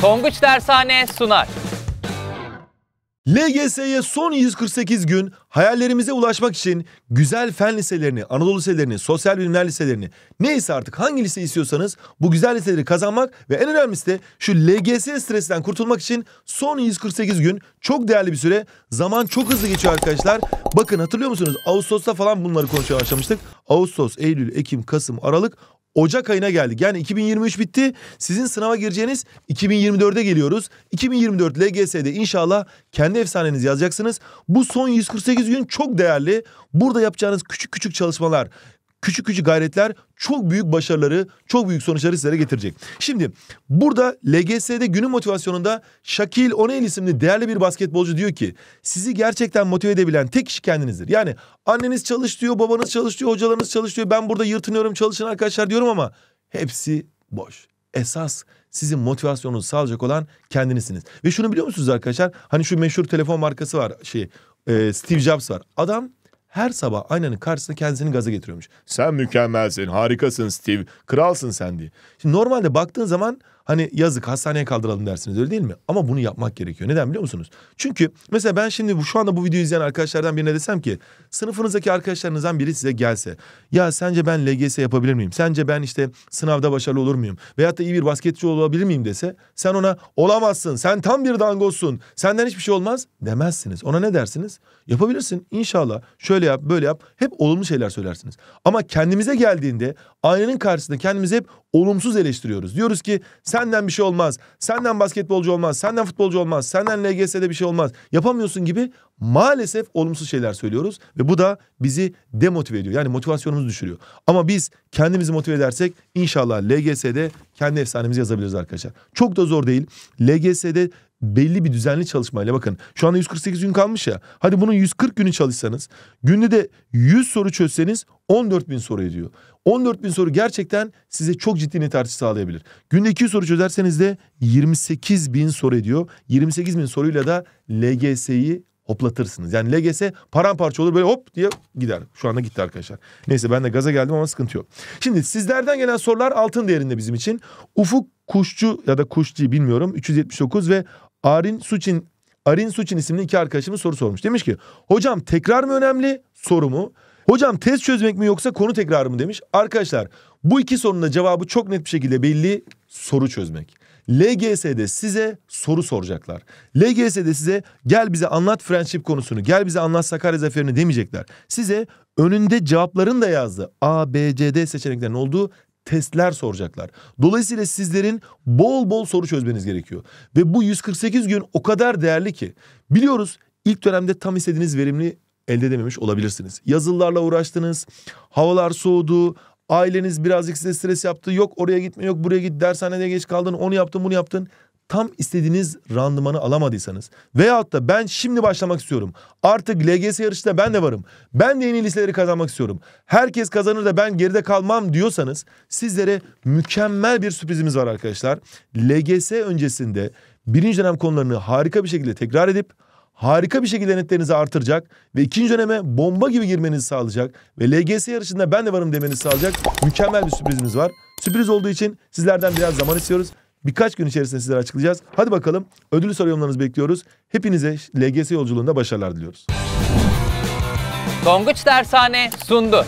Tonguç Dershane sunar. LGS'ye son 148 gün hayallerimize ulaşmak için güzel fen liselerini, Anadolu liselerini, sosyal bilimler liselerini neyse artık hangi lise istiyorsanız bu güzel liseleri kazanmak ve en önemlisi de şu LGS stresinden kurtulmak için son 148 gün çok değerli bir süre. Zaman çok hızlı geçiyor arkadaşlar. Bakın hatırlıyor musunuz? Ağustos'ta falan bunları konuşmaya başlamıştık. Ağustos, Eylül, Ekim, Kasım, Aralık Ocak ayına geldik. Yani 2023 bitti. Sizin sınava gireceğiniz 2024'e geliyoruz. 2024 LGS'de inşallah kendi efsanenizi yazacaksınız. Bu son 148 gün çok değerli. Burada yapacağınız küçük küçük çalışmalar, küçük küçük gayretler çok büyük başarıları, çok büyük sonuçları sizlere getirecek. Şimdi burada LGS'de günün motivasyonunda Şakil Onel isimli değerli bir basketbolcu diyor ki sizi gerçekten motive edebilen tek kişi kendinizdir. Yani anneniz çalış babanız çalış hocalarınız çalış Ben burada yırtınıyorum çalışın arkadaşlar diyorum ama hepsi boş. Esas sizin motivasyonunuzu sağlayacak olan kendinizsiniz. Ve şunu biliyor musunuz arkadaşlar? Hani şu meşhur telefon markası var şey e, Steve Jobs var. Adam her sabah aynanın karşısında kendisini gaza getiriyormuş. Sen mükemmelsin, harikasın Steve, kralsın sen diye. Şimdi normalde baktığın zaman Hani yazık hastaneye kaldıralım dersiniz öyle değil mi? Ama bunu yapmak gerekiyor. Neden biliyor musunuz? Çünkü mesela ben şimdi bu şu anda bu videoyu izleyen arkadaşlardan birine desem ki sınıfınızdaki arkadaşlarınızdan biri size gelse ya sence ben LGS yapabilir miyim? Sence ben işte sınavda başarılı olur muyum? Veyahut da iyi bir basketçi olabilir miyim dese sen ona olamazsın. Sen tam bir dangozsun. Senden hiçbir şey olmaz demezsiniz. Ona ne dersiniz? Yapabilirsin inşallah. Şöyle yap, böyle yap. Hep olumlu şeyler söylersiniz. Ama kendimize geldiğinde aynanın karşısında kendimizi hep olumsuz eleştiriyoruz. Diyoruz ki senden bir şey olmaz, senden basketbolcu olmaz, senden futbolcu olmaz, senden LGS'de bir şey olmaz. Yapamıyorsun gibi maalesef olumsuz şeyler söylüyoruz ve bu da bizi demotive ediyor. Yani motivasyonumuzu düşürüyor. Ama biz kendimizi motive edersek inşallah LGS'de kendi efsanemizi yazabiliriz arkadaşlar. Çok da zor değil. LGS'de belli bir düzenli çalışmayla bakın şu anda 148 gün kalmış ya hadi bunun 140 günü çalışsanız günde de 100 soru çözseniz 14 bin soru ediyor. 14 bin soru gerçekten size çok ciddi net artış sağlayabilir. Günde 200 soru çözerseniz de 28 bin soru ediyor. 28 bin soruyla da LGS'yi hoplatırsınız. Yani LGS paramparça olur böyle hop diye gider. Şu anda gitti arkadaşlar. Neyse ben de gaza geldim ama sıkıntı yok. Şimdi sizlerden gelen sorular altın değerinde bizim için. Ufuk Kuşçu ya da Kuşçu bilmiyorum 379 ve Arin Suçin Arin Suçin isimli iki arkadaşımız soru sormuş. Demiş ki hocam tekrar mı önemli soru mu? Hocam test çözmek mi yoksa konu tekrar mı demiş. Arkadaşlar bu iki sorunun da cevabı çok net bir şekilde belli soru çözmek. LGS'de size soru soracaklar. LGS'de size gel bize anlat friendship konusunu, gel bize anlat Sakarya Zaferi'ni demeyecekler. Size önünde cevapların da yazdığı A, B, C, D seçeneklerin olduğu testler soracaklar. Dolayısıyla sizlerin bol bol soru çözmeniz gerekiyor. Ve bu 148 gün o kadar değerli ki biliyoruz ilk dönemde tam istediğiniz verimli elde edememiş olabilirsiniz. Yazılılarla uğraştınız, havalar soğudu, aileniz birazcık size stres yaptı. Yok oraya gitme, yok buraya git, dershanede geç kaldın, onu yaptın, bunu yaptın tam istediğiniz randımanı alamadıysanız veyahut da ben şimdi başlamak istiyorum. Artık LGS yarışında ben de varım. Ben de yeni liseleri kazanmak istiyorum. Herkes kazanır da ben geride kalmam diyorsanız sizlere mükemmel bir sürprizimiz var arkadaşlar. LGS öncesinde birinci dönem konularını harika bir şekilde tekrar edip harika bir şekilde netlerinizi artıracak ve ikinci döneme bomba gibi girmenizi sağlayacak ve LGS yarışında ben de varım demenizi sağlayacak mükemmel bir sürprizimiz var. Sürpriz olduğu için sizlerden biraz zaman istiyoruz birkaç gün içerisinde sizlere açıklayacağız. Hadi bakalım Ödülü soru yorumlarınızı bekliyoruz. Hepinize LGS yolculuğunda başarılar diliyoruz. Tonguç Dershane sundu.